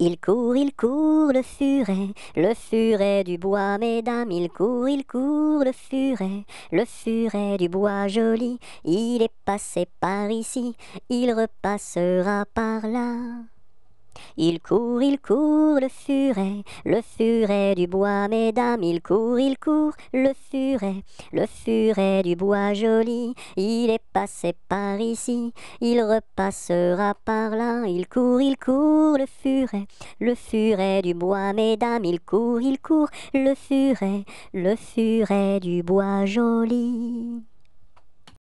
Il court, il court, le furet, le furet du bois, mesdames, il court, il court, le furet, le furet du bois joli, il est passé par ici, il repassera par là. Il court, il court, le furet, le furet du bois, mesdames. Il court, il court, le furet, le furet du bois joli. Il est passé par ici, il repassera par là. Il court, il court, le furet, le furet du bois, mesdames. Il court, il court, le furet, le furet du bois joli.